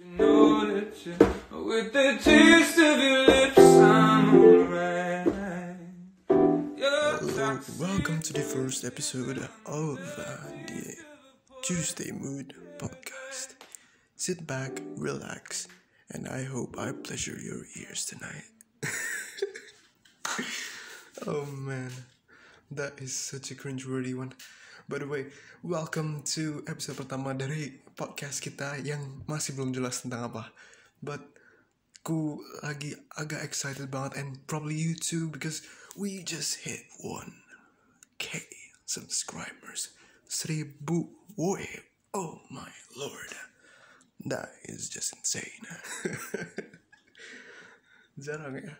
know that you, with the taste of your lips, I'm alright. Hello, welcome to the first episode of the Tuesday Mood podcast. Sit back, relax, and I hope I pleasure your ears tonight. oh man, that is such a cringe-worthy one. By the way, welcome to episode pertama dari podcast kita yang masih belum jelas tentang apa. But ku lagi agak excited banget and probably you too because we just hit 1k subscribers. Seribu, woi, oh my lord. That is just insane. Jarang ya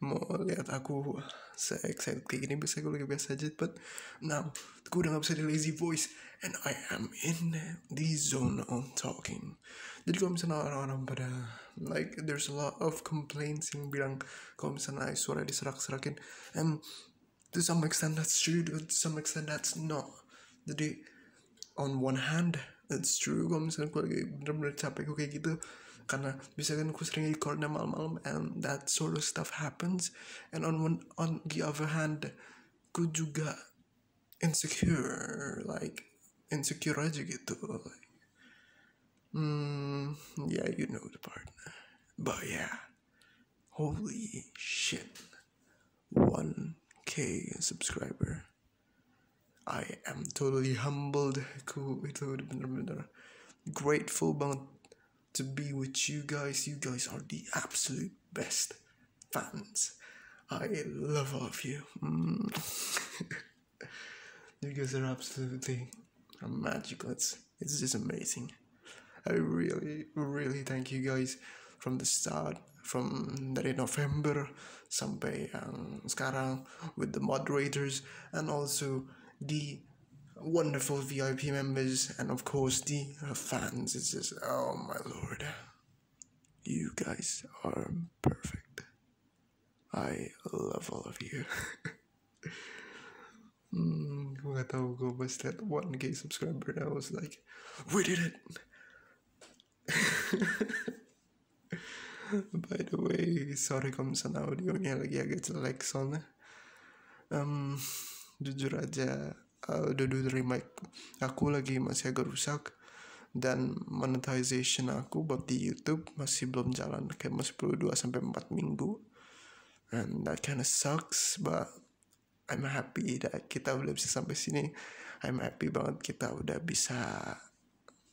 mau lihat aku se excited kayak gini bisa gue lagi biasa aja but now gue udah gak bisa di lazy voice and I am in the zone on talking jadi kalau misalnya orang-orang pada like there's a lot of complaints yang bilang kalau misalnya I suara diserak-serakin and to some extent that's true to some extent that's not jadi on one hand that's true kalau misalnya gue lagi bener-bener capek gue kayak gitu karena bisa kan aku sering recordnya malam-malam and that sort of stuff happens and on one on the other hand aku juga insecure like insecure aja gitu like, hmm yeah you know the part but yeah holy shit 1k subscriber I am totally humbled aku itu bener-bener grateful banget to be with you guys. You guys are the absolute best fans. I love all of you. Mm. you guys are absolutely magical. It's, it's just amazing. I really, really thank you guys from the start, from day November sampai yang sekarang with the moderators and also the wonderful VIP members, and of course the fans. It's just, oh my lord. You guys are perfect. I love all of you. mm, I thought go was that 1k subscriber, I was like, we did it! By the way, sorry kung sa audionya lagi agak jelek soalnya. Um, jujur aja uh, duduk dari mic aku lagi masih agak rusak dan monetization aku buat di YouTube masih belum jalan kayak masih perlu 2 sampai 4 minggu and that kind of sucks but I'm happy that kita udah bisa sampai sini I'm happy banget kita udah bisa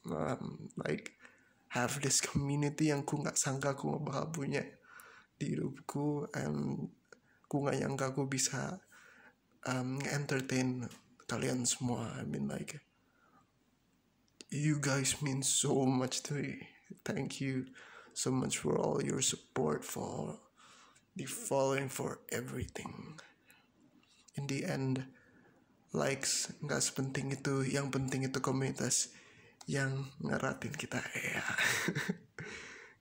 um, like have this community yang ku nggak sangka ku nggak bakal punya di hidupku and ku nggak nyangka ku bisa um, entertain Talian semua I mean like you guys mean so much to me thank you so much for all your support for the following for everything in the end likes nggak sepenting itu yang penting itu komunitas yang ngeratin kita ya yeah.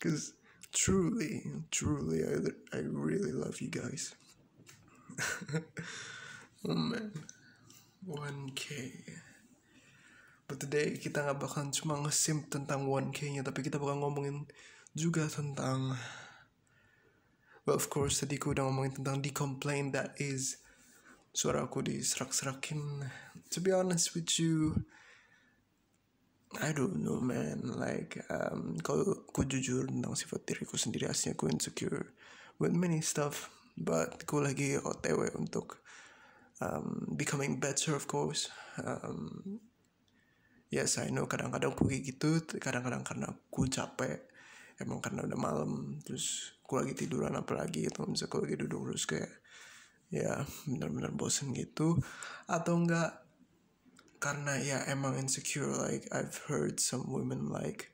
cause truly truly I, I really love you guys oh man 1K. But today kita nggak bakalan cuma ngesim tentang 1K-nya, tapi kita bakal ngomongin juga tentang Well, of course, tadi aku udah ngomongin tentang the complaint that is suara aku diserak-serakin. To be honest with you, I don't know man. Like, um, kalau aku jujur tentang sifat diriku sendiri, aslinya aku insecure with many stuff. But aku lagi otw untuk um, becoming better of course um, yes I know kadang-kadang aku kayak gitu kadang-kadang karena aku capek emang karena udah malam terus aku lagi tiduran apa lagi? atau gitu. misalnya aku lagi duduk terus kayak ya benar-benar bosen gitu atau enggak karena ya emang insecure like I've heard some women like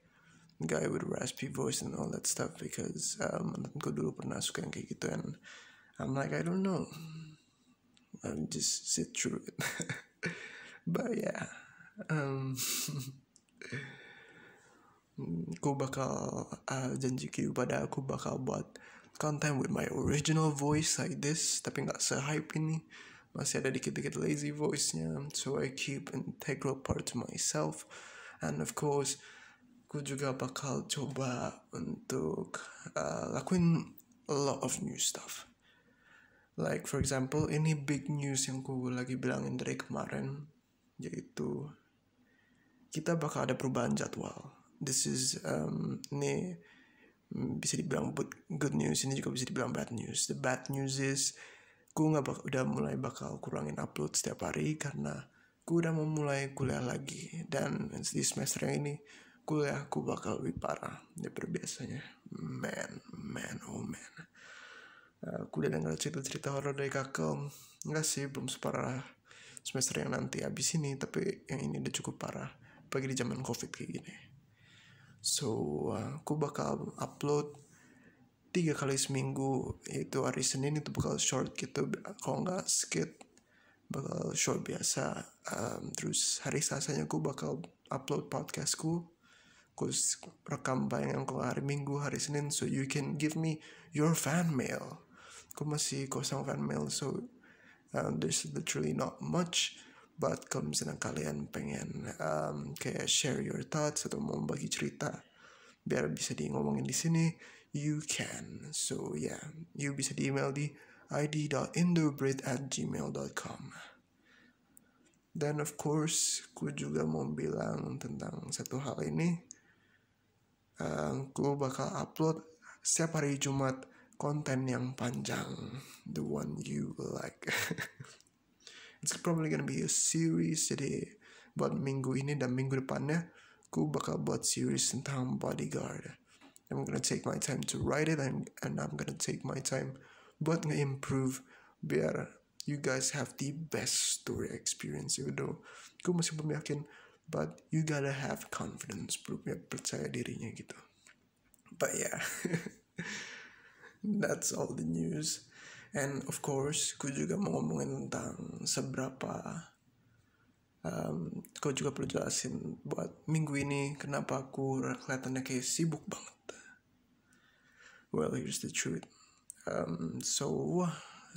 guy with raspy voice and all that stuff because um, mantanku dulu pernah suka yang kayak gitu and I'm like I don't know I'm just sit through it. but yeah, um, aku bakal uh, janji Q pada aku bakal buat content with my original voice like this, tapi nggak se-hype ini. Masih ada dikit-dikit lazy voice-nya, so I keep integral part to myself. And of course, aku juga bakal coba untuk uh, lakuin a lot of new stuff. Like for example, ini big news yang ku lagi bilangin dari kemarin, yaitu kita bakal ada perubahan jadwal. This is um, ini bisa dibilang good news, ini juga bisa dibilang bad news. The bad news is gue nggak bak udah mulai bakal kurangin upload setiap hari karena gue udah mau mulai kuliah lagi dan di semester yang ini kuliah gue bakal lebih parah daripada biasanya man man oh man Eh, aku udah denger cerita-cerita horor dari kakek, enggak sih belum separah semester yang nanti habis ini tapi yang ini udah cukup parah apalagi di zaman covid kayak gini so uh, aku bakal upload tiga kali seminggu yaitu hari Senin itu bakal short gitu kalau nggak skit bakal short biasa um, terus hari Selasanya aku bakal upload podcastku aku rekam bayangan kalau hari Minggu hari Senin so you can give me your fan mail gue masih kosong kan mail so uh, there's literally not much but kalau misalnya kalian pengen um, kayak share your thoughts atau mau bagi cerita biar bisa di ngomongin di sini you can so yeah you bisa di email di id.indobrit at gmail.com dan of course ku juga mau bilang tentang satu hal ini uh, ku bakal upload setiap hari Jumat konten yang panjang the one you like it's probably gonna be a series jadi buat minggu ini dan minggu depannya aku bakal buat series tentang bodyguard I'm gonna take my time to write it and, and I'm gonna take my time buat nge-improve biar you guys have the best story experience even though gue masih belum yakin but you gotta have confidence bro ya percaya dirinya gitu but yeah That's all the news. And of course, ku juga mau ngomongin tentang seberapa um, ku juga perlu jelasin buat minggu ini kenapa aku kelihatannya kayak sibuk banget. Well, here's the truth. Um, so,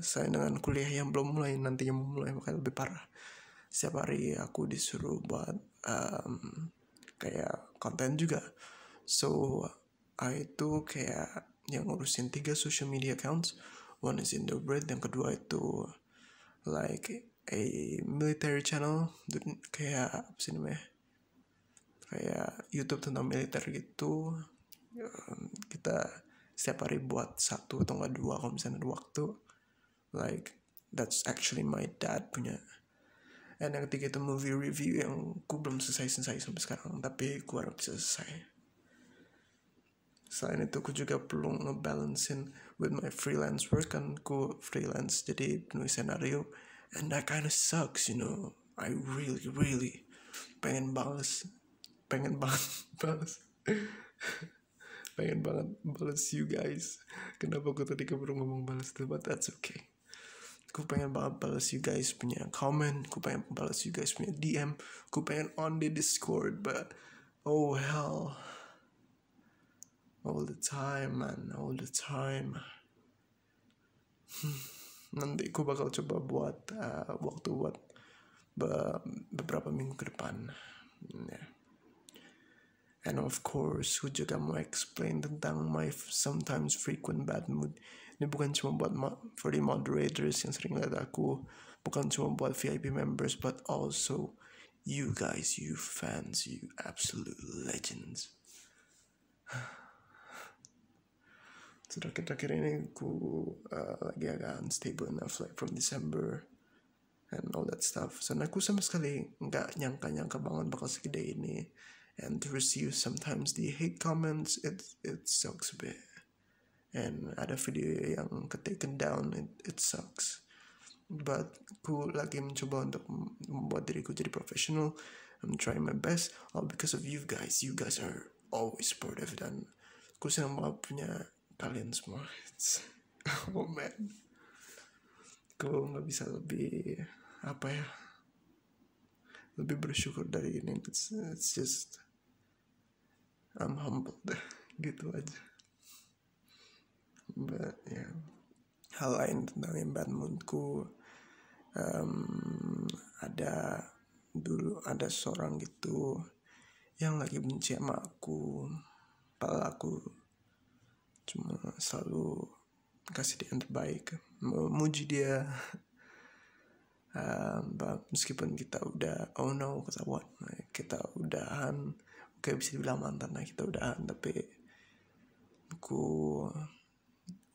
saya dengan kuliah yang belum mulai nantinya mau mulai bakal lebih parah. Setiap hari aku disuruh buat um, kayak konten juga. So, I itu kayak yang ngurusin tiga social media accounts one is in the bread yang kedua itu like a military channel kayak apa sih namanya kayak YouTube tentang militer gitu kita setiap hari buat satu atau enggak dua kalau misalnya ada waktu like that's actually my dad punya and yang ketiga itu movie review yang ku belum selesai selesai sampai sekarang tapi ku harap bisa selesai selain itu aku juga perlu ngebalancein with my freelance work kan ku freelance jadi penulis skenario and that kind of sucks you know I really really pengen balas pengen banget balas pengen banget balas you guys kenapa aku tadi keburu ngomong balas tuh but that's okay ku pengen banget balas you guys punya comment ku pengen balas you guys punya DM ku pengen on the discord but oh hell all the time man, all the time hmm, nanti aku bakal coba buat uh, waktu buat be beberapa minggu ke depan hmm, yeah. and of course aku juga mau explain tentang my sometimes frequent bad mood ini bukan cuma buat ma for the moderators yang sering lihat aku bukan cuma buat VIP members but also you guys you fans you absolute legends terakhir-terakhir ini aku uh, lagi agak unstable enough like from December and all that stuff. So aku sama sekali nggak nyangka-nyangka banget bakal segede ini. And to receive sometimes the hate comments, it it sucks a bit. And ada video yang ke down, it, it sucks. But aku lagi mencoba untuk membuat diriku jadi profesional. I'm trying my best all because of you guys. You guys are always supportive dan ku senang banget punya kalian semua oh man gue nggak bisa lebih apa ya lebih bersyukur dari ini it's, it's just I'm humbled gitu aja but ya yeah. hal lain tentang imbat moonku um, ada dulu ada seorang gitu yang lagi benci sama aku padahal aku cuma selalu kasih dia yang terbaik memuji dia um, meskipun kita udah oh no kita buat kita udahan oke bisa dibilang mantan nah kita udahan tapi aku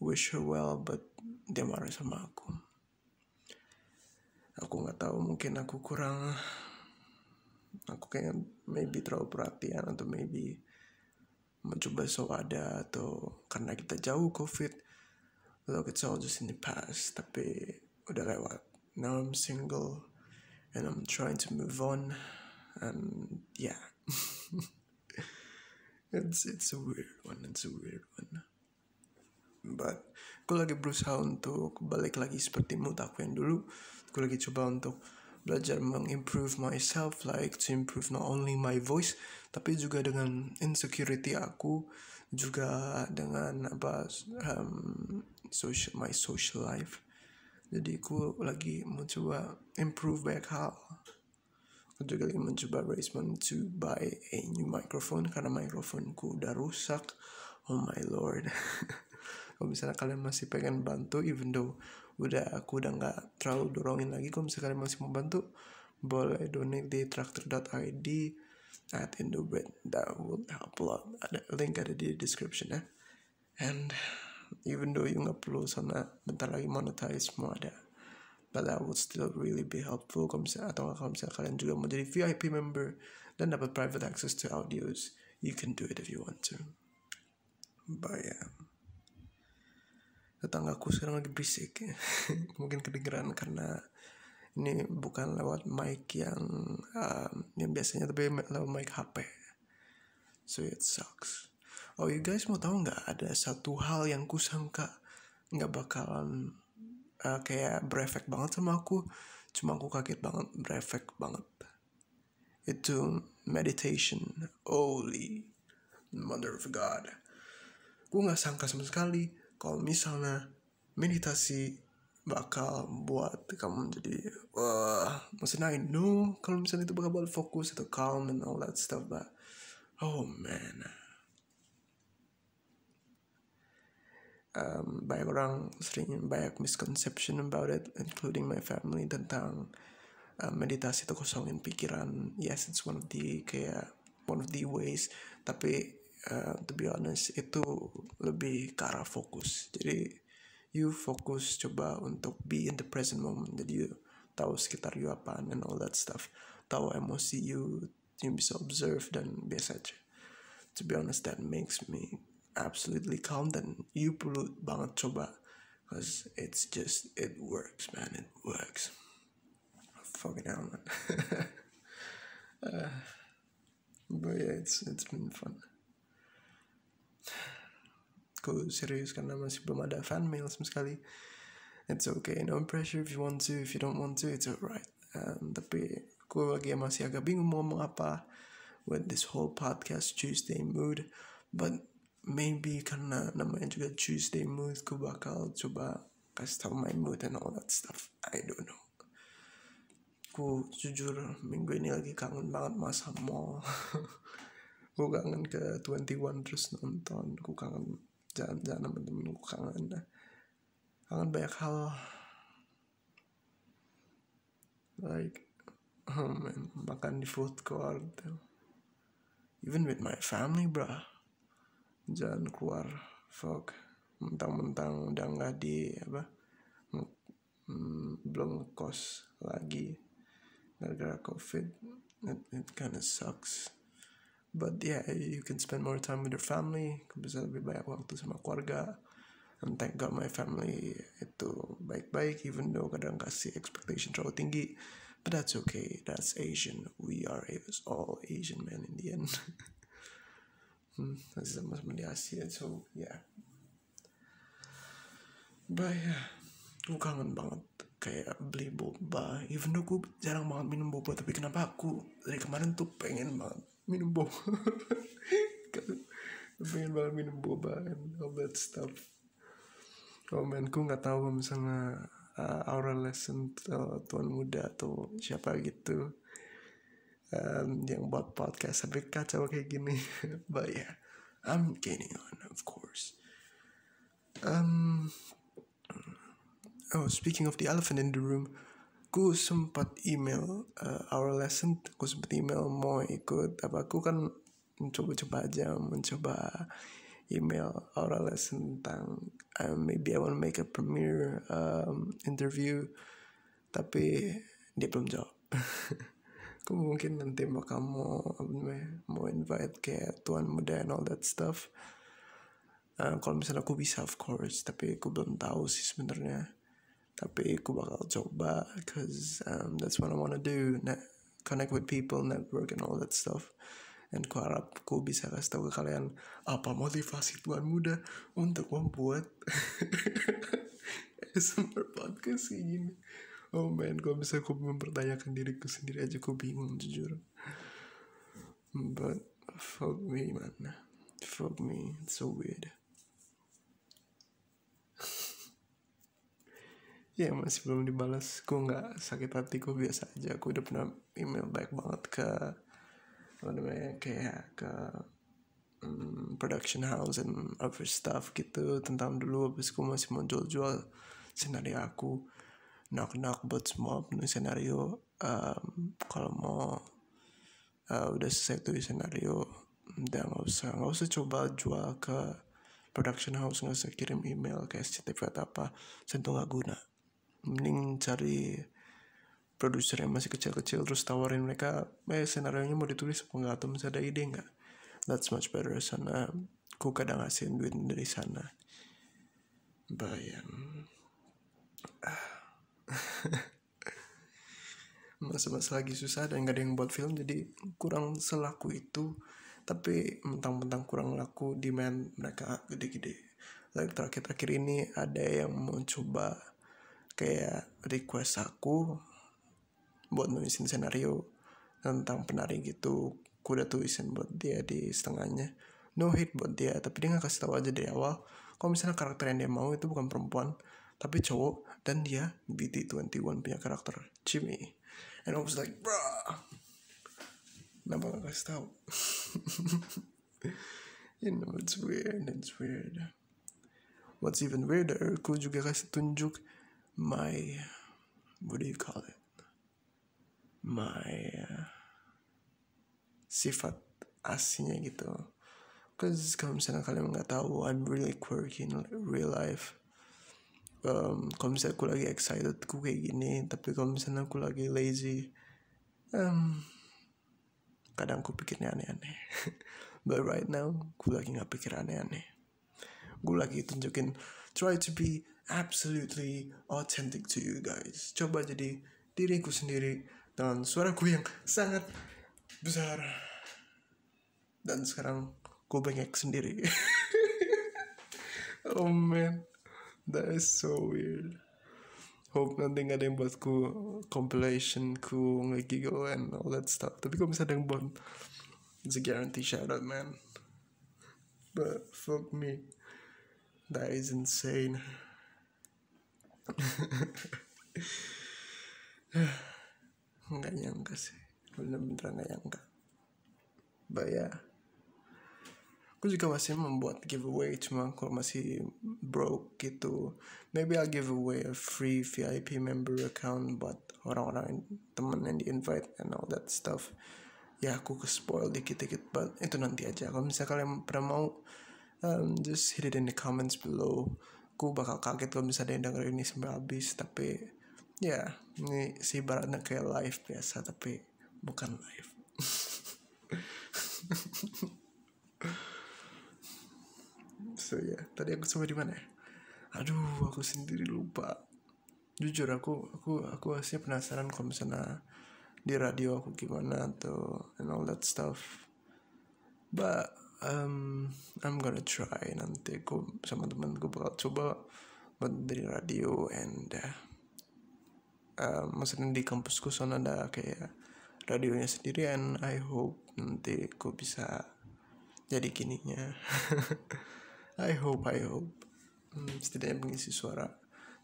wish her well but dia marah sama aku aku nggak tahu mungkin aku kurang aku kayak maybe terlalu perhatian atau maybe coba so ada atau karena kita jauh covid look it's all just in the past tapi udah lewat now I'm single and I'm trying to move on and yeah it's it's a weird one it's a weird one but gue lagi berusaha untuk balik lagi seperti mood aku yang dulu gue lagi coba untuk belajar mengimprove myself like to improve not only my voice tapi juga dengan insecurity aku juga dengan apa um, social my social life jadi aku lagi mencoba improve back hal aku juga lagi mencoba basement to buy a new microphone karena microphone ku udah rusak oh my lord kalau misalnya kalian masih pengen bantu even though udah aku udah nggak terlalu dorongin lagi kalau misalkan masih mau bantu boleh donate di traktor.id at Indobread that would help a ada link ada di description ya and even though you nggak perlu sana bentar lagi monetize semua ada but that would still really be helpful kalau misalnya atau kalau misalnya kalian juga mau jadi VIP member dan dapat private access to audios you can do it if you want to bye yeah tetangga tetanggaku sekarang lagi berisik mungkin kedengeran karena ini bukan lewat mic yang um, yang biasanya tapi lewat mic HP so it sucks oh you guys mau tahu nggak ada satu hal yang sangka nggak bakalan uh, kayak berefek banget sama aku cuma aku kaget banget berefek banget itu meditation holy mother of god gue nggak sangka sama sekali kalau misalnya meditasi bakal buat kamu jadi wah uh, maksudnya I know kalau misalnya itu bakal buat fokus atau calm and all that stuff but oh man um, banyak orang sering banyak misconception about it including my family tentang uh, meditasi itu kosongin pikiran yes it's one of the kayak one of the ways tapi Eh, to be honest itu lebih ke arah fokus jadi you fokus coba untuk be in the present moment jadi you tahu sekitar you apa and all that stuff tahu emosi you you bisa observe dan biasa aja to be honest that makes me absolutely calm dan you perlu banget coba cause it's just it works man it works fucking hell man uh, but yeah it's it's been fun Kok serius karena masih belum ada fan mail sama sekali. It's okay, no pressure if you want to, if you don't want to, it's alright. Um, tapi gue lagi masih agak bingung mau ngomong apa with this whole podcast Tuesday mood. But maybe karena namanya juga Tuesday mood, gue bakal coba kasih tau my mood and all that stuff. I don't know. Ku jujur minggu ini lagi kangen banget masa mall. gue kangen ke 21 terus nonton gue kangen jalan-jalan sama temen gue kangen kangen banyak hal like oh man, makan di food court even with my family bro jalan keluar fuck mentang-mentang udah nggak di apa belum kos lagi gara-gara covid it, it kinda sucks but yeah you can spend more time with your family bisa lebih banyak waktu sama keluarga and thank God my family itu baik-baik even though kadang kasih expectation terlalu tinggi but that's okay that's Asian we are all Asian men in the end hmm, masih sama sama di Asia so yeah but yeah gue kangen banget kayak beli boba even though gue jarang banget minum boba tapi kenapa aku dari kemarin tuh pengen banget minum boba kan pengen banget minum boba and all that stuff oh man gue nggak tahu misalnya uh, lesson atau tuan muda atau siapa gitu um, yang buat podcast sampai kacau kayak gini but yeah I'm getting on of course um oh speaking of the elephant in the room ku sempat email uh, our lesson aku sempat email mau ikut apa aku kan mencoba-coba aja mencoba email our lesson tentang uh, maybe I want make a premiere um, interview tapi dia belum jawab aku mungkin nanti mau kamu mau invite kayak tuan muda and all that stuff uh, kalau misalnya aku bisa of course tapi aku belum tahu sih sebenarnya tapi aku bakal coba cause um, that's what I wanna do ne nah, connect with people network and all that stuff and ku harap ku bisa kasih tahu ke kalian apa motivasi tuan muda untuk membuat ASMR podcast kayak gini oh man kok bisa ku mempertanyakan diriku sendiri aja ku bingung jujur but fuck me man fuck me it's so weird ya masih belum dibalas gue nggak sakit hati gue biasa aja gue udah pernah email baik banget ke apa namanya kayak ke um, production house and other stuff gitu tentang dulu habis gue masih mau jual-jual senario aku knock knock buat semua penulis senario um, kalau mau uh, udah selesai tuh senario dan nggak usah nggak usah coba jual ke production house nggak usah kirim email kayak SCTV atau apa sentuh nggak guna mending cari produser yang masih kecil-kecil terus tawarin mereka eh senario nya mau ditulis apa enggak atau misalnya ada ide enggak that's much better sana ku kadang ngasihin duit dari sana bayang masa-masa lagi susah dan gak ada yang buat film jadi kurang selaku itu tapi mentang-mentang kurang laku demand mereka gede-gede like terakhir-terakhir ini ada yang mau coba kayak request aku buat nulisin senario tentang penari gitu aku udah tulisin buat dia di setengahnya no hate buat dia tapi dia nggak kasih tahu aja dari awal kalau misalnya karakter yang dia mau itu bukan perempuan tapi cowok dan dia BT21 punya karakter Jimmy and I was like bro nama gak kasih tahu you know it's weird it's weird what's even weirder aku juga kasih tunjuk my what do you call it my uh, sifat aslinya gitu cause kalau misalnya kalian nggak tahu I'm really quirky in real life um, kalau misalnya aku lagi excited aku kayak gini tapi kalau misalnya aku lagi lazy um, kadang aku pikirnya aneh-aneh but right now aku lagi nggak pikir aneh-aneh gue lagi tunjukin try to be absolutely authentic to you guys. Coba jadi diriku sendiri dengan suaraku yang sangat besar. Dan sekarang gue bengek sendiri. oh man, that is so weird. Hope nanti gak ada yang buat ku compilation ku ngegiggle and all that stuff. Tapi kok bisa ada yang buat, it's a guarantee shout out man. But fuck me, that is insane. nggak nyangka sih bener-bener nggak nyangka bayar aku juga masih membuat giveaway cuma aku masih broke gitu maybe I'll give away a free VIP member account buat orang-orang temen yang di invite and all that stuff ya aku ke spoil dikit-dikit but itu nanti aja kalau misalnya kalian pernah mau um, just hit it in the comments below aku bakal kaget kalau misalnya yang denger ini sampai habis tapi ya ini si baratnya kayak live biasa tapi bukan live so ya yeah. tadi aku sampai di mana ya aduh aku sendiri lupa jujur aku aku aku masih penasaran kalau misalnya di radio aku gimana atau and all that stuff but um, I'm gonna try nanti ku sama temen gue bakal coba buat dari radio and uh, uh, maksudnya di kampusku sana ada kayak radionya sendiri and I hope nanti ku bisa jadi nya, I hope I hope hmm, setidaknya mengisi suara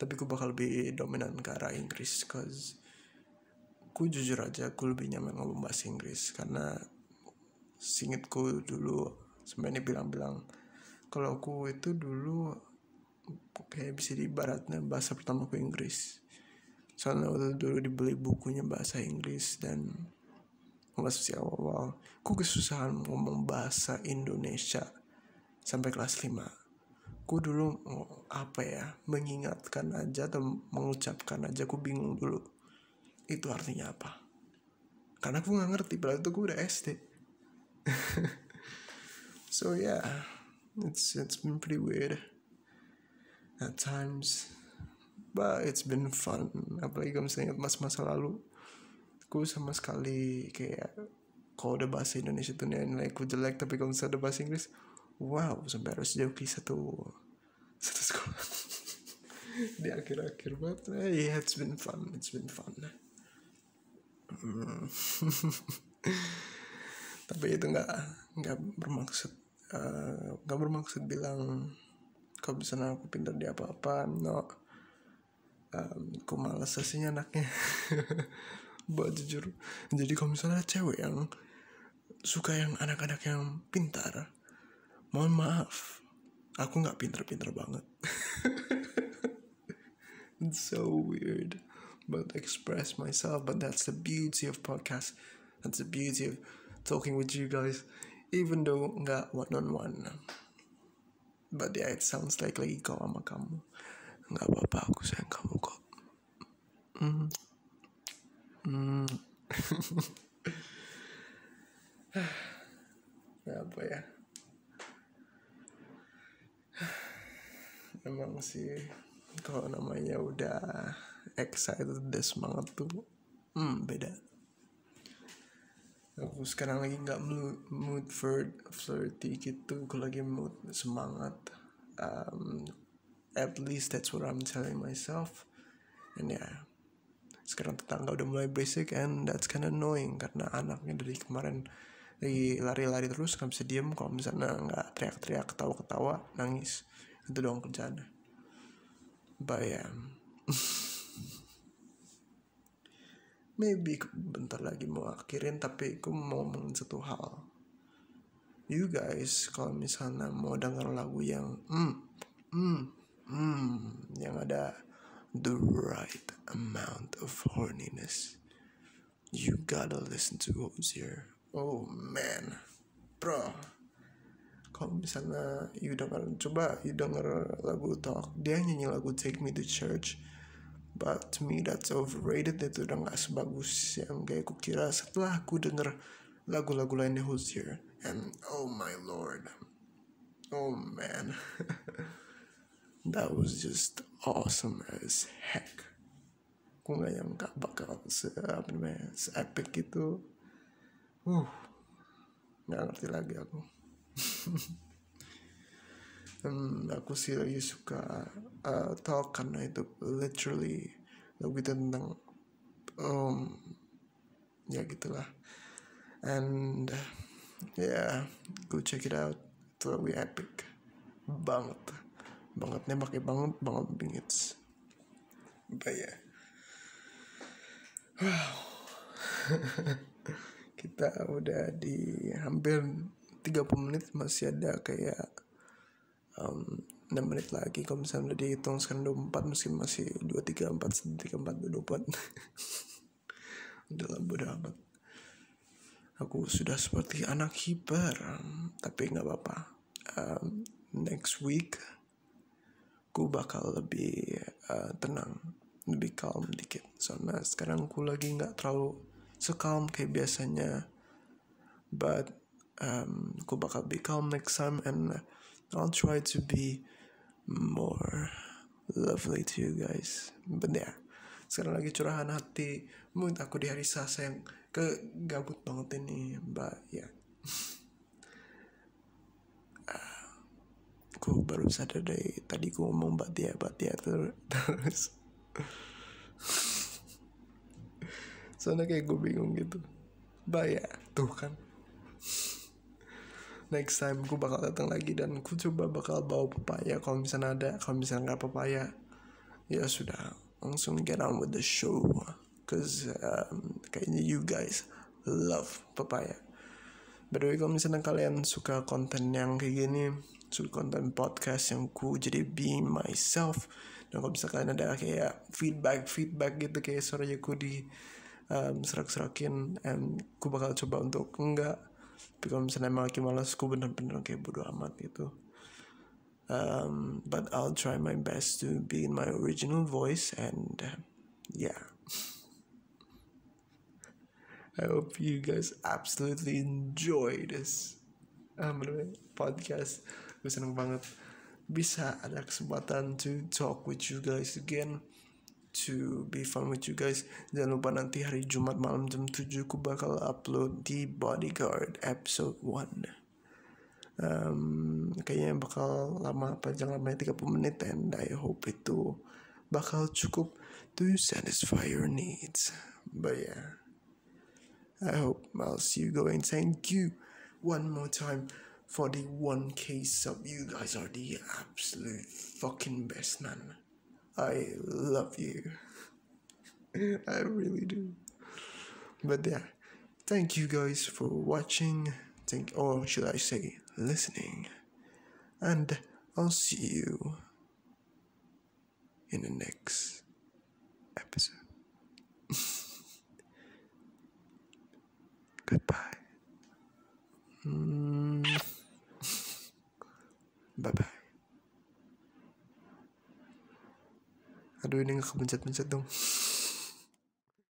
tapi ku bakal lebih dominan ke arah Inggris cause jujur aja ku lebih nyaman ngomong bahasa Inggris karena singitku dulu sebenarnya bilang-bilang kalau aku itu dulu kayak bisa di baratnya bahasa pertama aku Inggris soalnya waktu dulu dibeli bukunya bahasa Inggris dan masih awal-awal ku kesusahan ngomong bahasa Indonesia sampai kelas 5 ku dulu apa ya mengingatkan aja atau mengucapkan aja ku bingung dulu itu artinya apa karena aku nggak ngerti padahal itu ku udah SD So yeah, it's it's been pretty weird at times, but it's been fun. Apalagi kalau misalnya ingat masa-masa lalu, ku sama sekali kayak kalau udah bahasa Indonesia tuh nilai ku jelek, tapi kalau misalnya udah bahasa Inggris, wow sampai harus jauh satu satu sekolah di akhir-akhir but eh, yeah, it's been fun, it's been fun. Hmm. tapi itu nggak nggak bermaksud uh, eh, gak bermaksud bilang kau bisa aku pintar di apa-apa no um, aku males sih anaknya buat jujur jadi kalau misalnya cewek yang suka yang anak-anak yang pintar mohon maaf aku nggak pintar-pintar banget it's so weird but express myself but that's the beauty of podcast that's the beauty of talking with you guys even though nggak one on one but yeah it sounds like lagi kau sama kamu nggak apa-apa aku sayang kamu kok mm. Mm. ya apa ya emang sih kalau namanya udah excited udah semangat tuh hmm, beda aku sekarang lagi nggak mood, mood for flirty gitu aku lagi mood semangat um, at least that's what I'm telling myself and yeah sekarang tetangga udah mulai basic and that's kind of annoying karena anaknya dari kemarin lagi lari-lari terus nggak bisa diem kalau misalnya nggak teriak-teriak ketawa-ketawa nangis itu doang kerjaan but yeah maybe bentar lagi mau akhirin tapi aku mau ngomongin satu hal you guys kalau misalnya mau denger lagu yang mm, mm, mm, yang ada the right amount of horniness you gotta listen to Ozier oh man bro kalau misalnya you denger coba you denger lagu talk dia nyanyi lagu take me to church But to me that's overrated itu udah gak sebagus yang kayak aku kira setelah aku denger lagu-lagu lainnya Hozier and oh my lord oh man that was just awesome as heck aku nggak nyangka bakal se apa namanya se epic gitu uh nggak ngerti lagi aku dan aku sih lagi suka uh, talk karena itu literally lebih tentang um, ya gitulah and uh, yeah go check it out itu lebih epic banget banget nembaknya banget banget bingit but yeah wow kita udah di hampir 30 menit masih ada kayak um, 6 menit lagi kalau misalnya udah dihitung sekarang 24 meskipun masih 2 3 4 3 4 2, 4 udah lah bodo amat aku sudah seperti anak hiper tapi gak apa-apa um, next week ku bakal lebih uh, tenang lebih calm dikit soalnya sekarang ku lagi gak terlalu sekalm kayak biasanya but um, ku bakal lebih calm next time and uh, I'll try to be more lovely to you guys. But sekarang lagi curahan hati. Mungkin aku di hari Selasa yang kegabut banget ini. But ya, aku ah, baru sadar dari tadi aku ngomong dia batia ter terus soalnya kayak gue bingung gitu bah ya tuh kan next time gue bakal datang lagi dan gue coba bakal bawa pepaya kalau misalnya ada kalau misalnya nggak pepaya ya sudah langsung get on with the show cause um, kayaknya you guys love pepaya by the way kalau misalnya kalian suka konten yang kayak gini suka konten podcast yang ku jadi be myself dan kalau misalnya kalian ada kayak feedback feedback gitu kayak suaranya ku di um, serak-serakin and ku bakal coba untuk enggak tapi kalau misalnya emang lagi malas gue bener-bener kayak bodo amat gitu um, but I'll try my best to be in my original voice and uh, yeah I hope you guys absolutely enjoy this um, podcast gue seneng banget bisa ada kesempatan to talk with you guys again to be fun with you guys jangan lupa nanti hari Jumat malam jam 7 aku bakal upload di Bodyguard episode 1 um, kayaknya bakal lama panjang lama 30 menit and I hope itu bakal cukup to satisfy your needs but yeah I hope I'll see you going thank you one more time for the one case sub you guys are the absolute fucking best man I love you. I really do. But yeah, thank you guys for watching. Thank, or should I say, listening. And I'll see you in the next episode. Goodbye. Mm. bye bye. aduh ini nggak kepencet-pencet dong